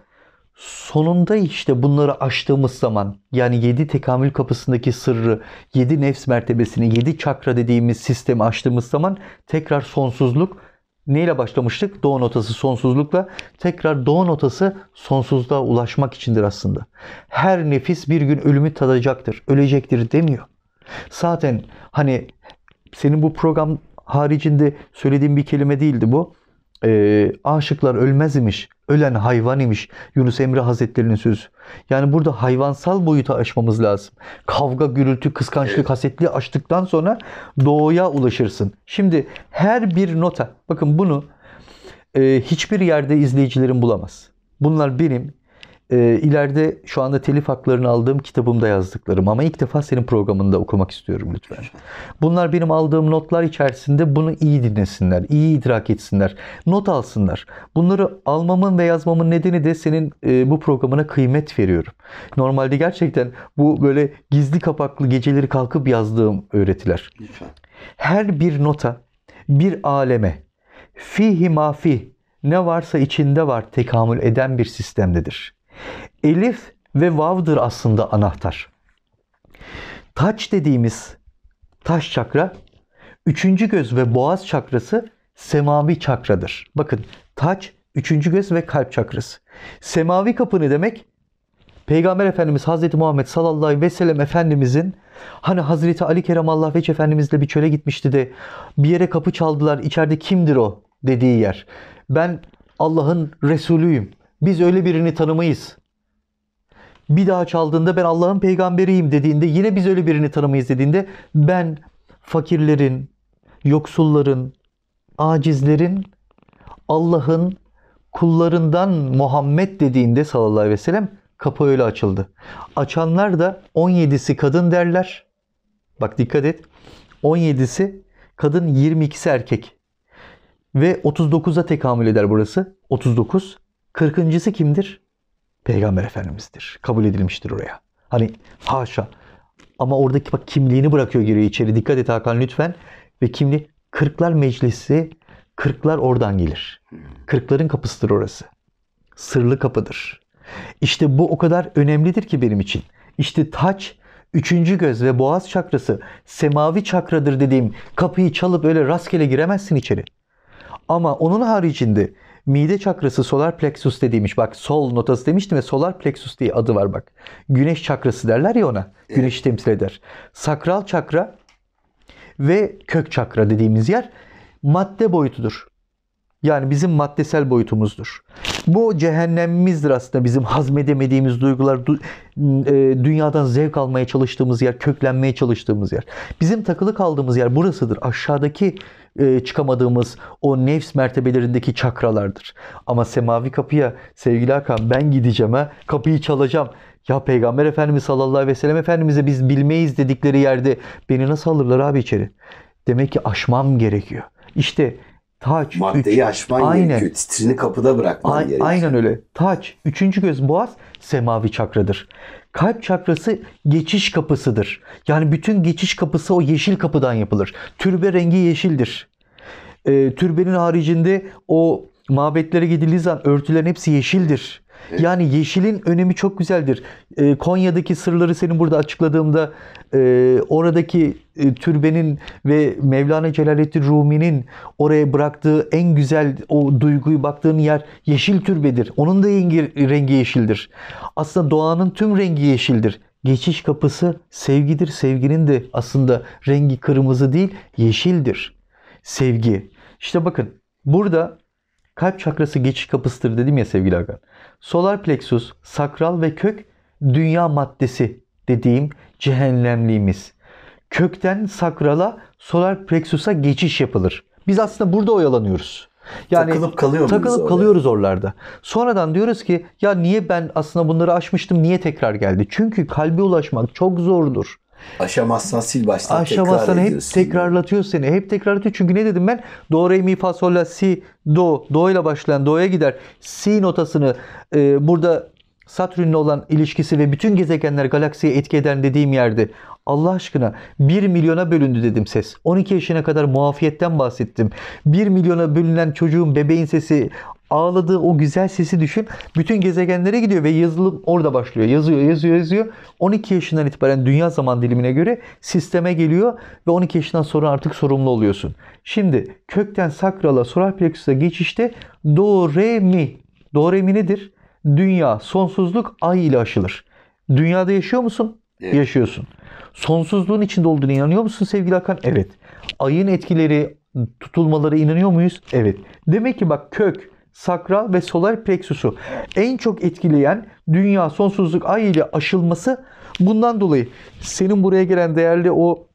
sonunda işte bunları aştığımız zaman yani 7 tekamül kapısındaki sırrı, 7 nefs mertebesini, 7 çakra dediğimiz sistemi aştığımız zaman tekrar sonsuzluk neyle başlamıştık? Doğu notası sonsuzlukla. Tekrar doğu notası sonsuzluğa ulaşmak içindir aslında. Her nefis bir gün ölümü tadacaktır, ölecektir demiyor. Zaten hani senin bu program haricinde söylediğim bir kelime değildi bu e, aşıklar ölmez imiş, ölen hayvan imiş. Yunus Emre Hazretleri'nin sözü. Yani burada hayvansal boyuta aşmamız lazım. Kavga, gürültü, kıskançlık, hasetliği aştıktan sonra doğuya ulaşırsın. Şimdi her bir nota, bakın bunu e, hiçbir yerde izleyicilerim bulamaz. Bunlar benim e, ileride şu anda telif haklarını aldığım kitabımda yazdıklarım ama ilk defa senin programında okumak istiyorum lütfen. Bunlar benim aldığım notlar içerisinde bunu iyi dinlesinler, iyi idrak etsinler, not alsınlar. Bunları almamın ve yazmamın nedeni de senin e, bu programına kıymet veriyorum. Normalde gerçekten bu böyle gizli kapaklı geceleri kalkıp yazdığım öğretiler. Her bir nota bir aleme fihi mafi ne varsa içinde var tekamül eden bir sistemdedir. Elif ve vav'dır aslında anahtar. Taç dediğimiz taş çakra, üçüncü göz ve boğaz çakrası semavi çakradır. Bakın taç, üçüncü göz ve kalp çakrası. Semavi kapı ne demek? Peygamber Efendimiz Hazreti Muhammed sallallahu aleyhi ve sellem Efendimizin hani Hazreti Ali Kerem Allah Veç Efendimizle bir çöle gitmişti de bir yere kapı çaldılar içeride kimdir o dediği yer. Ben Allah'ın Resulüyüm. Biz öyle birini tanımayız. Bir daha çaldığında ben Allah'ın peygamberiyim dediğinde yine biz öyle birini tanımayız dediğinde ben fakirlerin, yoksulların, acizlerin Allah'ın kullarından Muhammed dediğinde sallallahu aleyhi ve sellem kapı öyle açıldı. Açanlar da 17'si kadın derler. Bak dikkat et. 17'si kadın 22'si erkek. Ve 39'a tekamül eder burası. 39. Kırkıncısı kimdir? Peygamber Efendimiz'dir. Kabul edilmiştir oraya. Hani haşa. Ama oradaki bak kimliğini bırakıyor giriyor içeri. Dikkat et Hakan lütfen. Ve kimli? Kırklar Meclisi. Kırklar oradan gelir. Kırkların kapısıdır orası. Sırlı kapıdır. İşte bu o kadar önemlidir ki benim için. İşte taç, üçüncü göz ve boğaz çakrası, semavi çakradır dediğim kapıyı çalıp öyle rastgele giremezsin içeri. Ama onun haricinde Mide çakrası solar plexus dediğimiz bak sol notası demiştim ve solar plexus diye adı var bak. Güneş çakrası derler ya ona. Güneşi temsil eder. Sakral çakra ve kök çakra dediğimiz yer madde boyutudur. Yani bizim maddesel boyutumuzdur. Bu cehennemimizdir aslında bizim hazmedemediğimiz duygular, e, dünyadan zevk almaya çalıştığımız yer, köklenmeye çalıştığımız yer. Bizim takılı kaldığımız yer burasıdır. Aşağıdaki e, çıkamadığımız o nefs mertebelerindeki çakralardır. Ama semavi kapıya sevgili Hakan ben gideceğim ha kapıyı çalacağım. Ya Peygamber Efendimiz sallallahu aleyhi ve sellem Efendimiz'e biz bilmeyiz dedikleri yerde beni nasıl alırlar abi içeri? Demek ki aşmam gerekiyor. İşte Taç. Maddeyi üç. aşman aynen. gerekiyor. Titrini kapıda bırakman A- gerekiyor. Aynen öyle. Taç. Üçüncü göz boğaz semavi çakradır. Kalp çakrası geçiş kapısıdır. Yani bütün geçiş kapısı o yeşil kapıdan yapılır. Türbe rengi yeşildir. E, türbenin haricinde o mabetlere gidildiği zaman örtülerin hepsi yeşildir. Yani yeşilin önemi çok güzeldir. E, Konya'daki sırları senin burada açıkladığımda e, oradaki e, türbenin ve Mevlana Celaleddin Rumi'nin oraya bıraktığı en güzel o duyguyu baktığın yer yeşil türbedir. Onun da rengi, rengi yeşildir. Aslında doğanın tüm rengi yeşildir. Geçiş kapısı sevgidir. Sevginin de aslında rengi kırmızı değil, yeşildir. Sevgi. İşte bakın burada kalp çakrası geçiş kapısıdır dedim ya sevgili Hakan solar plexus, sakral ve kök dünya maddesi dediğim cehennemliğimiz. Kökten sakrala, solar plexusa geçiş yapılır. Biz aslında burada oyalanıyoruz. Yani takılıp kalıyor Takılıp oraya? kalıyoruz oralarda. Sonradan diyoruz ki ya niye ben aslında bunları aşmıştım niye tekrar geldi? Çünkü kalbe ulaşmak çok zordur. Aşamazsan sil baştan Aşamazsan tekrar hep tekrarlatıyor seni. Hep tekrarlatıyor. Çünkü ne dedim ben? Do, re, mi, fa, sol, la, si, do. Do ile başlayan do'ya gider. Si notasını e, burada Satürn'le olan ilişkisi ve bütün gezegenler galaksiye etki eden dediğim yerde Allah aşkına 1 milyona bölündü dedim ses. 12 yaşına kadar muafiyetten bahsettim. 1 milyona bölünen çocuğun bebeğin sesi ağladığı o güzel sesi düşün. Bütün gezegenlere gidiyor ve yazılım orada başlıyor. Yazıyor, yazıyor, yazıyor. 12 yaşından itibaren dünya zaman dilimine göre sisteme geliyor ve 12 yaşından sonra artık sorumlu oluyorsun. Şimdi kökten sakrala solar plexus'a geçişte do re mi. Do re mi nedir? Dünya, sonsuzluk ay ile aşılır. Dünyada yaşıyor musun? Evet. Yaşıyorsun. Sonsuzluğun içinde olduğunu inanıyor musun sevgili Hakan? Evet. Ayın etkileri, tutulmalara inanıyor muyuz? Evet. Demek ki bak kök, sakral ve solar plexusu en çok etkileyen dünya sonsuzluk ay ile aşılması bundan dolayı senin buraya gelen değerli o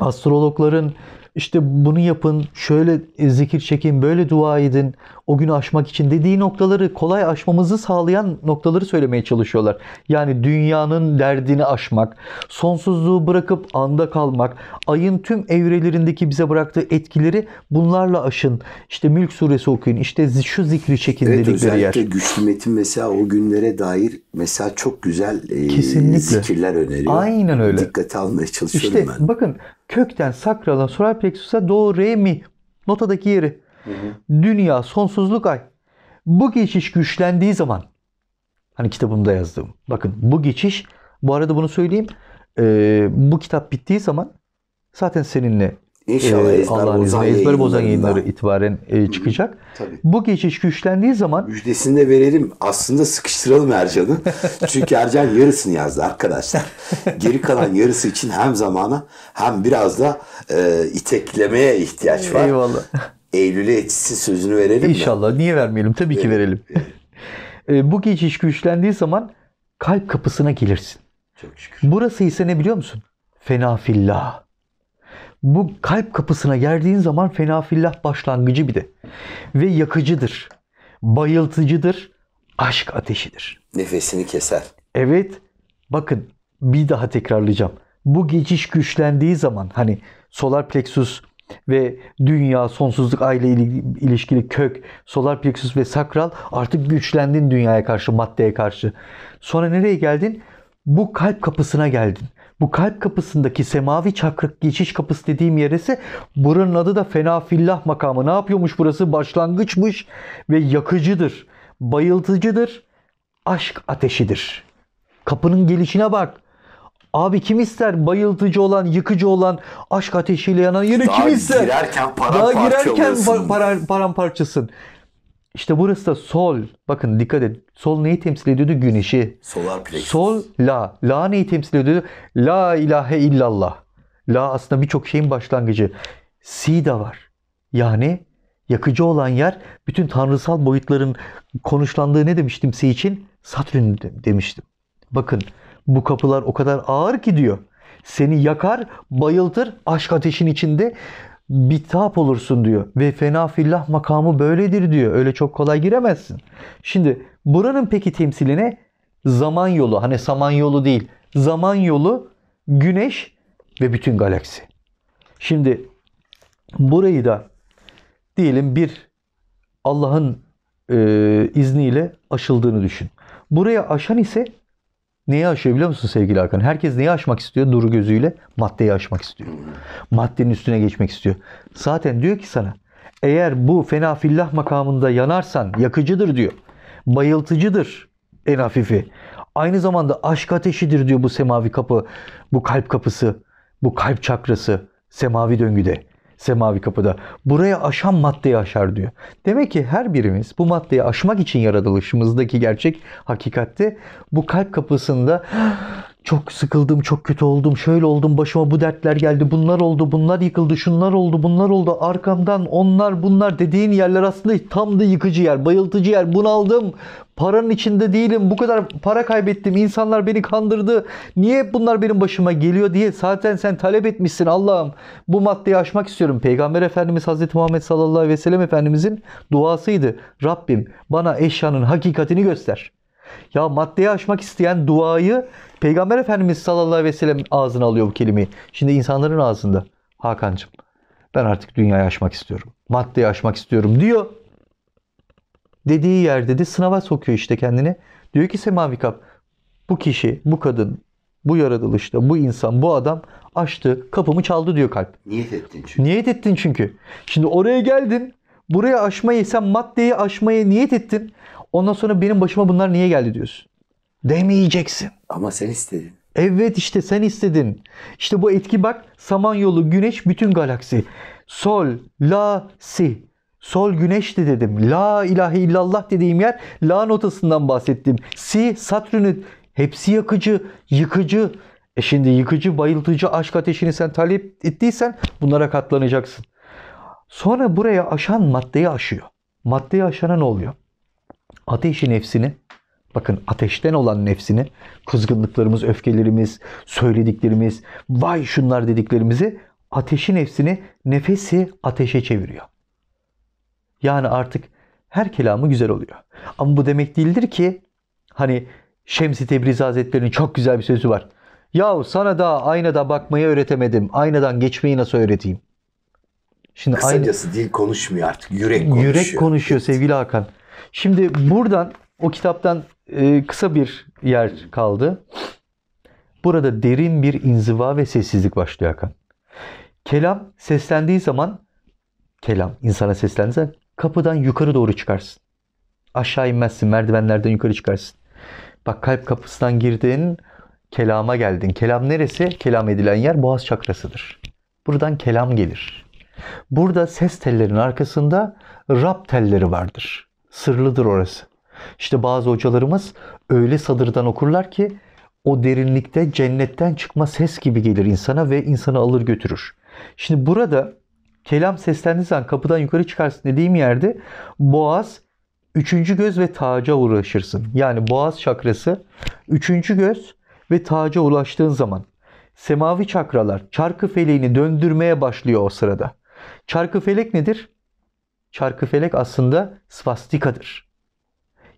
astrologların işte bunu yapın, şöyle e, zikir çekin, böyle dua edin, o günü aşmak için dediği noktaları kolay aşmamızı sağlayan noktaları söylemeye çalışıyorlar. Yani dünyanın derdini aşmak, sonsuzluğu bırakıp anda kalmak, ayın tüm evrelerindeki bize bıraktığı etkileri bunlarla aşın. İşte Mülk Suresi okuyun, işte şu zikri çekin evet, dedikleri özellikle yer. Özellikle Güçlü Metin mesela o günlere dair mesela çok güzel e, zikirler öneriyor. Aynen öyle. Dikkate almaya çalışıyorum İşte ben. Bakın kökten sakrala solar plexus'a do re mi notadaki yeri. Hı hı. Dünya sonsuzluk ay. Bu geçiş güçlendiği zaman hani kitabımda yazdığım. Bakın bu geçiş bu arada bunu söyleyeyim. E, bu kitap bittiği zaman zaten seninle İnşallah e, Allah'ın izniyle ezber bozan yayınları itibaren e, çıkacak. Hı tabii. Bu geçiş güçlendiği zaman... Müjdesini de verelim. Aslında sıkıştıralım Ercan'ı. Çünkü Ercan yarısını yazdı arkadaşlar. Geri kalan yarısı için hem zamana hem biraz da e, iteklemeye ihtiyaç var. Eyvallah. Eylül'e yetişsin sözünü verelim İnşallah. Mi? Niye vermeyelim? Tabii ki verelim. E, bu geçiş güçlendiği zaman kalp kapısına gelirsin. Çok şükür. Burası ise ne biliyor musun? Fenafillah. fillah bu kalp kapısına geldiğin zaman fenafillah başlangıcı bir de. Ve yakıcıdır. Bayıltıcıdır. Aşk ateşidir. Nefesini keser. Evet. Bakın bir daha tekrarlayacağım. Bu geçiş güçlendiği zaman hani solar plexus ve dünya, sonsuzluk, aile ilişkili kök, solar plexus ve sakral artık güçlendin dünyaya karşı, maddeye karşı. Sonra nereye geldin? Bu kalp kapısına geldin. Bu kalp kapısındaki semavi çakrık geçiş kapısı dediğim yer ise buranın adı da fenafillah makamı. Ne yapıyormuş burası? Başlangıçmış ve yakıcıdır. Bayıltıcıdır. Aşk ateşidir. Kapının gelişine bak. Abi kim ister bayıltıcı olan, yıkıcı olan, aşk ateşiyle yanan yeri kim ister? girerken paramparça Daha girerken pa- para- paramparçasın. İşte burası da sol. Bakın dikkat edin. Sol neyi temsil ediyordu? Güneşi. Solar plexus. Sol la. La neyi temsil ediyordu? La ilahe illallah. La aslında birçok şeyin başlangıcı. Si de var. Yani yakıcı olan yer bütün tanrısal boyutların konuşlandığı ne demiştim si için? Satürn demiştim. Bakın bu kapılar o kadar ağır ki diyor. Seni yakar, bayıltır, aşk ateşin içinde bitap olursun diyor. Ve fena fillah makamı böyledir diyor. Öyle çok kolay giremezsin. Şimdi buranın peki temsiline zaman yolu. Hani saman yolu değil. Zaman yolu, güneş ve bütün galaksi. Şimdi burayı da diyelim bir Allah'ın e, izniyle aşıldığını düşün. Buraya aşan ise Neyi aşıyor biliyor musun sevgili Hakan? Herkes neyi aşmak istiyor? Duru gözüyle maddeyi aşmak istiyor. Maddenin üstüne geçmek istiyor. Zaten diyor ki sana eğer bu fenafillah makamında yanarsan yakıcıdır diyor. Bayıltıcıdır en hafifi. Aynı zamanda aşk ateşidir diyor bu semavi kapı, bu kalp kapısı, bu kalp çakrası semavi döngüde semavi kapıda. Buraya aşan maddeyi aşar diyor. Demek ki her birimiz bu maddeyi aşmak için yaratılışımızdaki gerçek hakikatte bu kalp kapısında çok sıkıldım, çok kötü oldum, şöyle oldum, başıma bu dertler geldi, bunlar oldu, bunlar yıkıldı, şunlar oldu, bunlar oldu, arkamdan onlar bunlar dediğin yerler aslında tam da yıkıcı yer, bayıltıcı yer, bunaldım, paranın içinde değilim, bu kadar para kaybettim, insanlar beni kandırdı, niye hep bunlar benim başıma geliyor diye zaten sen talep etmişsin Allah'ım. Bu maddeyi aşmak istiyorum. Peygamber Efendimiz Hazreti Muhammed sallallahu aleyhi ve sellem Efendimizin duasıydı. Rabbim bana eşyanın hakikatini göster. Ya maddeyi aşmak isteyen duayı Peygamber Efendimiz sallallahu aleyhi ve sellem ağzına alıyor bu kelimeyi. Şimdi insanların ağzında. Hakan'cığım ben artık dünyayı aşmak istiyorum. Maddeyi aşmak istiyorum diyor. Dediği yerde de sınava sokuyor işte kendini. Diyor ki Semavi Kap bu kişi, bu kadın, bu yaratılışta, bu insan, bu adam açtı, kapımı çaldı diyor kalp. Niyet ettin çünkü. Niyet ettin çünkü. Şimdi oraya geldin, buraya aşmayı, sen maddeyi aşmaya niyet ettin. Ondan sonra benim başıma bunlar niye geldi diyorsun. Demeyeceksin. Ama sen istedin. Evet işte sen istedin. İşte bu etki bak Samanyolu, Güneş, bütün galaksi. Sol, La, Si. Sol güneş de dedim. La ilahe illallah dediğim yer la notasından bahsettim. Si, Satürn'ün hepsi yakıcı, yıkıcı. E şimdi yıkıcı, bayıltıcı aşk ateşini sen talep ettiysen bunlara katlanacaksın. Sonra buraya aşan maddeyi aşıyor. Maddeyi aşana ne oluyor? ateşi nefsini Bakın ateşten olan nefsini, kızgınlıklarımız, öfkelerimiz, söylediklerimiz, vay şunlar dediklerimizi ateşi nefsini, nefesi ateşe çeviriyor. Yani artık her kelamı güzel oluyor. Ama bu demek değildir ki hani Şemsi Tebriz Hazretleri'nin çok güzel bir sözü var. Yahu sana da aynada bakmayı öğretemedim. Aynadan geçmeyi nasıl öğreteyim? Şimdi Kısacası aynı, dil konuşmuyor artık. Yürek konuşuyor. Yürek konuşuyor sevgili Hakan. Şimdi buradan o kitaptan e, kısa bir yer kaldı. Burada derin bir inziva ve sessizlik başlıyor Hakan. Kelam seslendiği zaman kelam insana seslendiği zaman kapıdan yukarı doğru çıkarsın. Aşağı inmezsin, merdivenlerden yukarı çıkarsın. Bak kalp kapısından girdin, kelama geldin. Kelam neresi? Kelam edilen yer boğaz çakrasıdır. Buradan kelam gelir. Burada ses tellerinin arkasında rap telleri vardır. Sırlıdır orası. İşte bazı hocalarımız öyle sadırdan okurlar ki o derinlikte cennetten çıkma ses gibi gelir insana ve insanı alır götürür. Şimdi burada kelam seslendiği zaman kapıdan yukarı çıkarsın dediğim yerde boğaz, üçüncü göz ve taca uğraşırsın. Yani boğaz çakrası, üçüncü göz ve taca ulaştığın zaman semavi çakralar çarkı feleğini döndürmeye başlıyor o sırada. Çarkı felek nedir? çarkıfelek aslında svastikadır.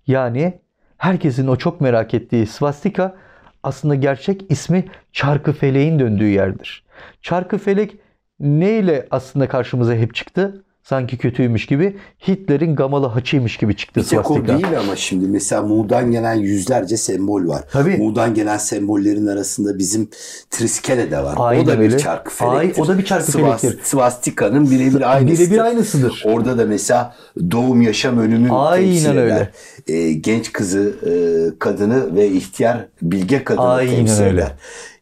Yani herkesin o çok merak ettiği svastika aslında gerçek ismi çarkıfeleğin döndüğü yerdir. Çarkıfelek ne ile aslında karşımıza hep çıktı? sanki kötüymüş gibi Hitler'in gamalı haçıymış gibi çıktı Bir tek o değil ama şimdi mesela Mu'dan gelen yüzlerce sembol var. Tabii. Mu'dan gelen sembollerin arasında bizim Triskele de var. Aynen o da bir çarkı felektir. Ay, o da bir çarkı Svast felektir. Svastika'nın birebir aynısıdır. Birebir aynısıdır. Orada da mesela doğum yaşam ölümü Aynen öyle. E, genç kızı, e, kadını ve ihtiyar bilge kadını Aynen temsil eder. Öyle.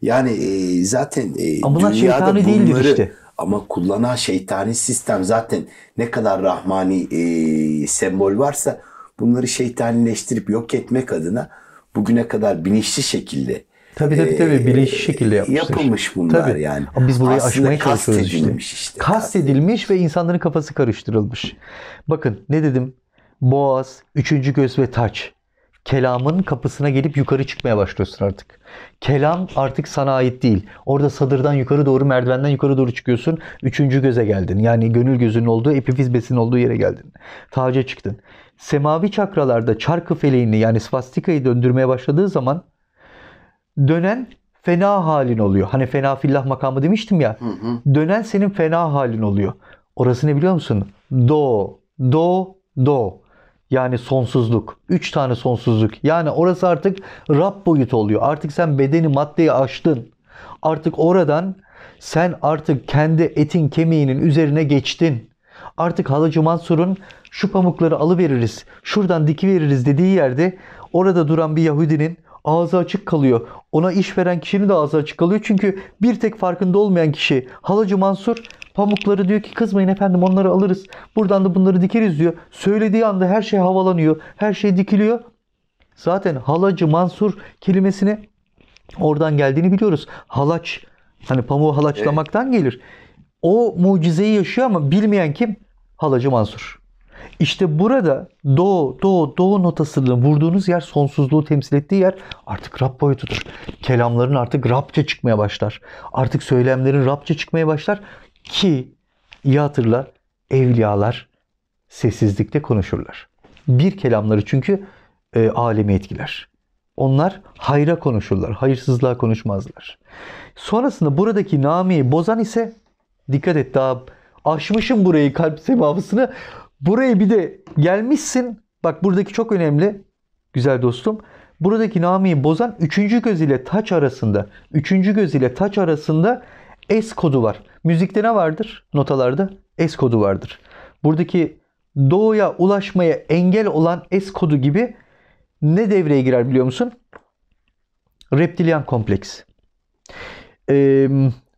Yani e, zaten e, Ama dünyada bunlar bunları... Değildir işte ama kullanan şeytani sistem zaten ne kadar rahmani e, sembol varsa bunları şeytanileştirip yok etmek adına bugüne kadar bilinçli şekilde Tabii tabii e, tabii bilinçli şekilde yapmışlar. Yapılmış bunlar tabii. yani. Ama biz burayı Aslında aşmaya çalışıyoruz işte. işte. edilmiş ve insanların kafası karıştırılmış. Bakın ne dedim? Boğaz, üçüncü göz ve taç kelamın kapısına gelip yukarı çıkmaya başlıyorsun artık. Kelam artık sana ait değil. Orada sadırdan yukarı doğru, merdivenden yukarı doğru çıkıyorsun. Üçüncü göze geldin. Yani gönül gözünün olduğu, epifiz besin olduğu yere geldin. Taca çıktın. Semavi çakralarda çarkı feleğini yani svastikayı döndürmeye başladığı zaman dönen fena halin oluyor. Hani fena fillah makamı demiştim ya. Hı hı. Dönen senin fena halin oluyor. Orası ne biliyor musun? Do, do, do. Yani sonsuzluk. Üç tane sonsuzluk. Yani orası artık Rab boyut oluyor. Artık sen bedeni maddeyi aştın. Artık oradan sen artık kendi etin kemiğinin üzerine geçtin. Artık Halıcı Mansur'un şu pamukları alıveririz, şuradan dikiveririz dediği yerde orada duran bir Yahudinin ağzı açık kalıyor. Ona iş veren kişinin de ağzı açık kalıyor. Çünkü bir tek farkında olmayan kişi Halıcı Mansur Pamukları diyor ki kızmayın efendim onları alırız. Buradan da bunları dikeriz diyor. Söylediği anda her şey havalanıyor. Her şey dikiliyor. Zaten halacı Mansur kelimesini oradan geldiğini biliyoruz. Halaç hani pamuğu halaçlamaktan gelir. O mucizeyi yaşıyor ama bilmeyen kim? Halacı Mansur. İşte burada do, do, do notasını vurduğunuz yer sonsuzluğu temsil ettiği yer artık Rab boyutudur. Kelamların artık Rabça çıkmaya başlar. Artık söylemlerin Rabça çıkmaya başlar. Ki iyi hatırla evliyalar sessizlikte konuşurlar. Bir kelamları çünkü e, alemi etkiler. Onlar hayra konuşurlar, hayırsızlığa konuşmazlar. Sonrasında buradaki namiyi bozan ise dikkat et daha aşmışım burayı kalp semavısını. Buraya bir de gelmişsin. Bak buradaki çok önemli güzel dostum. Buradaki namiyi bozan üçüncü göz ile taç arasında, üçüncü göz ile taç arasında es kodu var. Müzikte ne vardır notalarda? S kodu vardır. Buradaki doğuya ulaşmaya engel olan S kodu gibi ne devreye girer biliyor musun? Reptilian kompleks. Ee,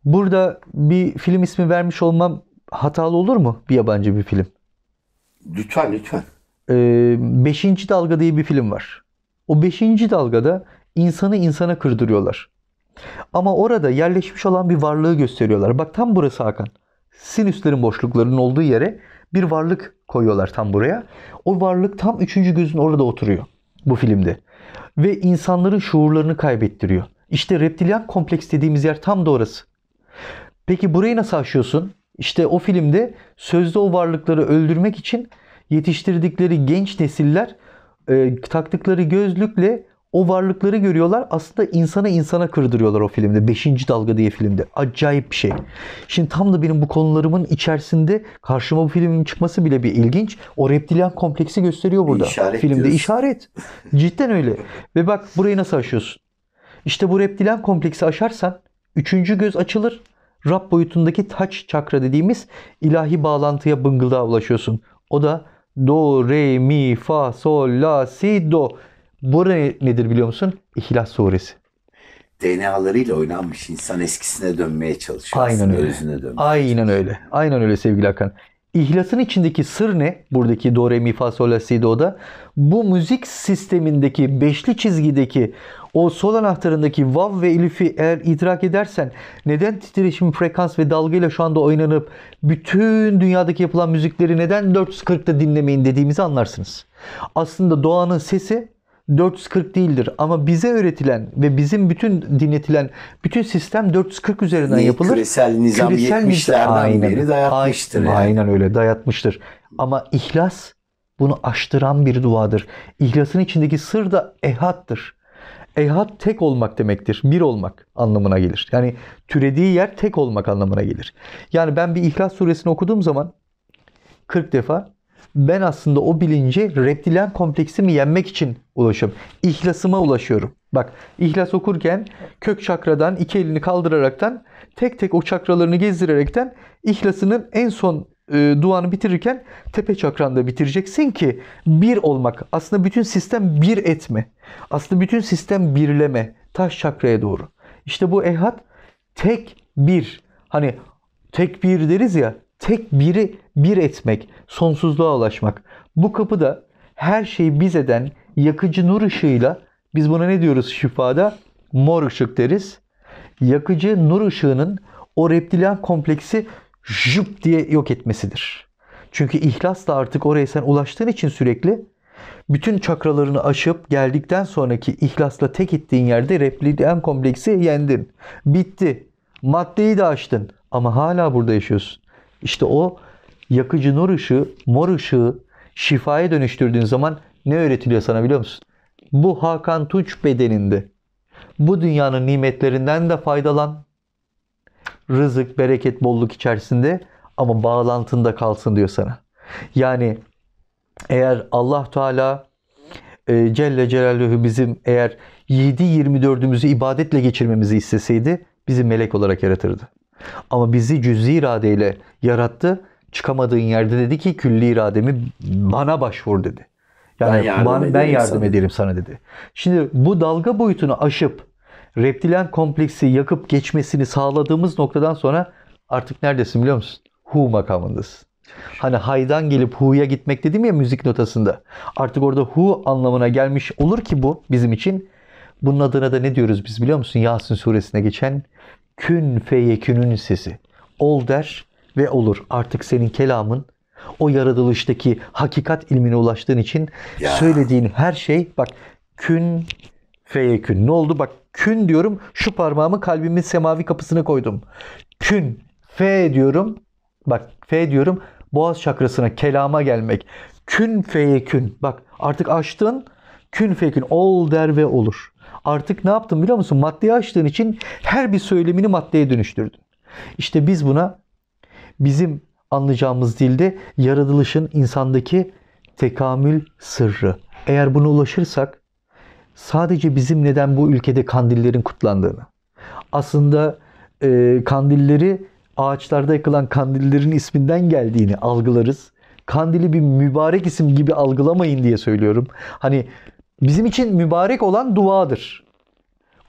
burada bir film ismi vermiş olmam hatalı olur mu? Bir yabancı bir film. Lütfen lütfen. Ee, beşinci Dalga diye bir film var. O beşinci dalgada insanı insana kırdırıyorlar. Ama orada yerleşmiş olan bir varlığı gösteriyorlar. Bak tam burası Hakan. Sinüslerin boşluklarının olduğu yere bir varlık koyuyorlar tam buraya. O varlık tam üçüncü gözün orada oturuyor bu filmde. Ve insanların şuurlarını kaybettiriyor. İşte reptilian kompleks dediğimiz yer tam da orası. Peki burayı nasıl aşıyorsun? İşte o filmde sözde o varlıkları öldürmek için yetiştirdikleri genç nesiller e, taktıkları gözlükle o varlıkları görüyorlar. Aslında insana insana kırdırıyorlar o filmde. Beşinci Dalga diye filmde. Acayip bir şey. Şimdi tam da benim bu konularımın içerisinde karşıma bu filmin çıkması bile bir ilginç. O reptilyan kompleksi gösteriyor burada. Bir filmde diyorsun. işaret. Cidden öyle. Ve bak burayı nasıl aşıyorsun? İşte bu reptilyan kompleksi aşarsan üçüncü göz açılır. Rab boyutundaki taç çakra dediğimiz ilahi bağlantıya bıngıldağa ulaşıyorsun. O da do, re, mi, fa, sol, la, si, do bu ne, nedir biliyor musun? İhlas suresi. DNA'larıyla oynanmış insan eskisine dönmeye çalışıyor. Aynen öyle. Özüne dönmeye Aynen çalışıyor. öyle. Aynen öyle sevgili Hakan. İhlasın içindeki sır ne? Buradaki do, re, mi, fa, sol, la, si, do'da. Bu müzik sistemindeki beşli çizgideki o sol anahtarındaki vav ve elifi eğer idrak edersen neden titreşim, frekans ve dalga ile şu anda oynanıp bütün dünyadaki yapılan müzikleri neden 440'ta dinlemeyin dediğimizi anlarsınız. Aslında doğanın sesi 440 değildir. Ama bize öğretilen ve bizim bütün dinletilen bütün sistem 440 üzerinden yapılır. Küresel nizam küresel 70'lerden nizam, beri dayatmıştır. Aynen, yani. aynen öyle dayatmıştır. Ama ihlas bunu aştıran bir duadır. İhlasın içindeki sır da ehattır. Ehad tek olmak demektir. Bir olmak anlamına gelir. Yani türediği yer tek olmak anlamına gelir. Yani ben bir İhlas suresini okuduğum zaman 40 defa ben aslında o bilince reptilen kompleksimi yenmek için ulaşıyorum. İhlasıma ulaşıyorum. Bak ihlas okurken kök çakradan iki elini kaldıraraktan tek tek o çakralarını gezdirerekten ihlasının en son e, duanı bitirirken tepe çakranda bitireceksin ki bir olmak. Aslında bütün sistem bir etme. Aslında bütün sistem birleme. Taş çakraya doğru. İşte bu ehad tek bir. Hani tek bir deriz ya tek biri bir etmek, sonsuzluğa ulaşmak. Bu kapıda her şeyi biz eden yakıcı nur ışığıyla biz buna ne diyoruz şifada? Mor ışık deriz. Yakıcı nur ışığının o reptilian kompleksi jüp diye yok etmesidir. Çünkü ihlasla artık oraya sen ulaştığın için sürekli bütün çakralarını aşıp geldikten sonraki ihlasla tek ettiğin yerde reptilian kompleksi yendin. Bitti. Maddeyi de aştın ama hala burada yaşıyorsun. İşte o yakıcı nur ışığı, mor ışığı şifaya dönüştürdüğün zaman ne öğretiliyor sana biliyor musun? Bu Hakan Tuç bedeninde bu dünyanın nimetlerinden de faydalan. Rızık, bereket, bolluk içerisinde ama bağlantında kalsın diyor sana. Yani eğer Allah Teala e, Celle Celaluhu bizim eğer 7-24'ümüzü ibadetle geçirmemizi isteseydi bizi melek olarak yaratırdı. Ama bizi cüz'i iradeyle yarattı. Çıkamadığın yerde dedi ki külli irademi bana başvur dedi. Yani ben yardım, bana, ben yardım sana. ederim sana dedi. Şimdi bu dalga boyutunu aşıp reptilen kompleksi yakıp geçmesini sağladığımız noktadan sonra artık neredesin biliyor musun? Hu makamındasın. Hani haydan gelip hu'ya gitmek dedim ya müzik notasında. Artık orada hu anlamına gelmiş olur ki bu bizim için. Bunun adına da ne diyoruz biz biliyor musun? Yasin suresine geçen kün feyekünün sesi. Ol der ve olur. Artık senin kelamın o yaratılıştaki hakikat ilmine ulaştığın için ya. söylediğin her şey bak kün feyekün. Ne oldu? Bak kün diyorum şu parmağımı kalbimin semavi kapısına koydum. Kün fe diyorum. Bak fe diyorum boğaz çakrasına kelama gelmek. Kün feyekün. Bak artık açtın. Kün feyekün. Ol der ve olur artık ne yaptın biliyor musun? Maddeye açtığın için her bir söylemini maddeye dönüştürdün. İşte biz buna bizim anlayacağımız dilde yaratılışın insandaki tekamül sırrı. Eğer buna ulaşırsak sadece bizim neden bu ülkede kandillerin kutlandığını, aslında e, kandilleri ağaçlarda yakılan kandillerin isminden geldiğini algılarız. Kandili bir mübarek isim gibi algılamayın diye söylüyorum. Hani bizim için mübarek olan duadır.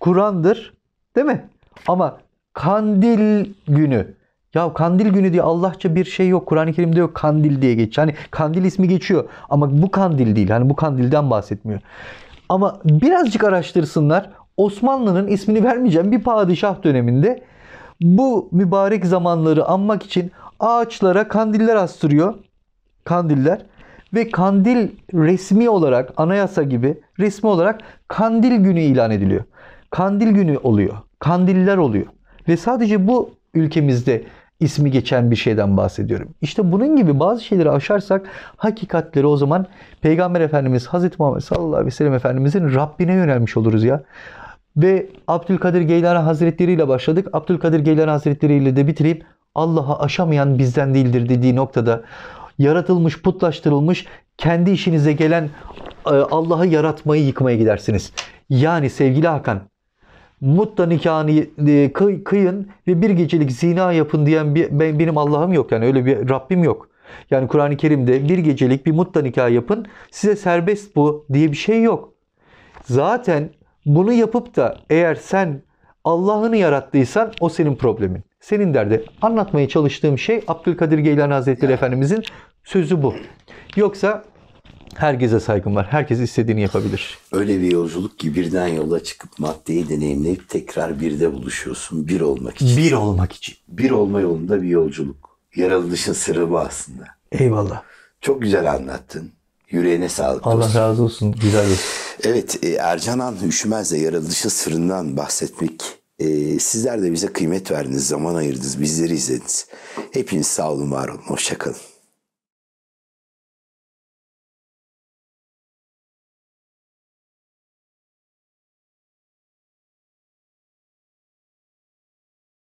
Kur'an'dır. Değil mi? Ama kandil günü. Ya kandil günü diye Allahça bir şey yok. Kur'an-ı Kerim'de yok kandil diye geçiyor. Hani kandil ismi geçiyor ama bu kandil değil. Hani bu kandilden bahsetmiyor. Ama birazcık araştırsınlar. Osmanlı'nın ismini vermeyeceğim bir padişah döneminde bu mübarek zamanları anmak için ağaçlara kandiller astırıyor. Kandiller ve kandil resmi olarak anayasa gibi resmi olarak kandil günü ilan ediliyor. Kandil günü oluyor. Kandiller oluyor. Ve sadece bu ülkemizde ismi geçen bir şeyden bahsediyorum. İşte bunun gibi bazı şeyleri aşarsak hakikatleri o zaman Peygamber Efendimiz Hazreti Muhammed sallallahu aleyhi ve sellem Efendimizin Rabbine yönelmiş oluruz ya. Ve Abdülkadir Geylani Hazretleri ile başladık. Abdülkadir Geylani Hazretleri ile de bitireyim. Allah'a aşamayan bizden değildir dediği noktada yaratılmış, putlaştırılmış, kendi işinize gelen e, Allah'ı yaratmayı yıkmaya gidersiniz. Yani sevgili Hakan, mutla nikahını e, kıyın ve bir gecelik zina yapın diyen bir, benim Allah'ım yok. Yani öyle bir Rabbim yok. Yani Kur'an-ı Kerim'de bir gecelik bir mutla nikah yapın size serbest bu diye bir şey yok. Zaten bunu yapıp da eğer sen Allah'ını yarattıysan o senin problemin. Senin derdi. Anlatmaya çalıştığım şey Abdülkadir Geylan Hazretleri Efendimizin Sözü bu. Yoksa herkese saygım var. Herkes istediğini yapabilir. Öyle bir yolculuk ki birden yola çıkıp maddeyi deneyimleyip tekrar birde buluşuyorsun. Bir olmak için. Bir olmak için. Bir olma yolunda bir yolculuk. Yaratılışın sırrı bu aslında. Eyvallah. Çok güzel anlattın. Yüreğine sağlık. Allah olsun. razı olsun. Güzel olsun. evet e, Ercanan Üşümez'le Yaratılışın sırrından bahsetmek e, sizler de bize kıymet verdiniz, zaman ayırdınız, bizleri izlediniz. Hepiniz sağ olun, var olun, hoşçakalın.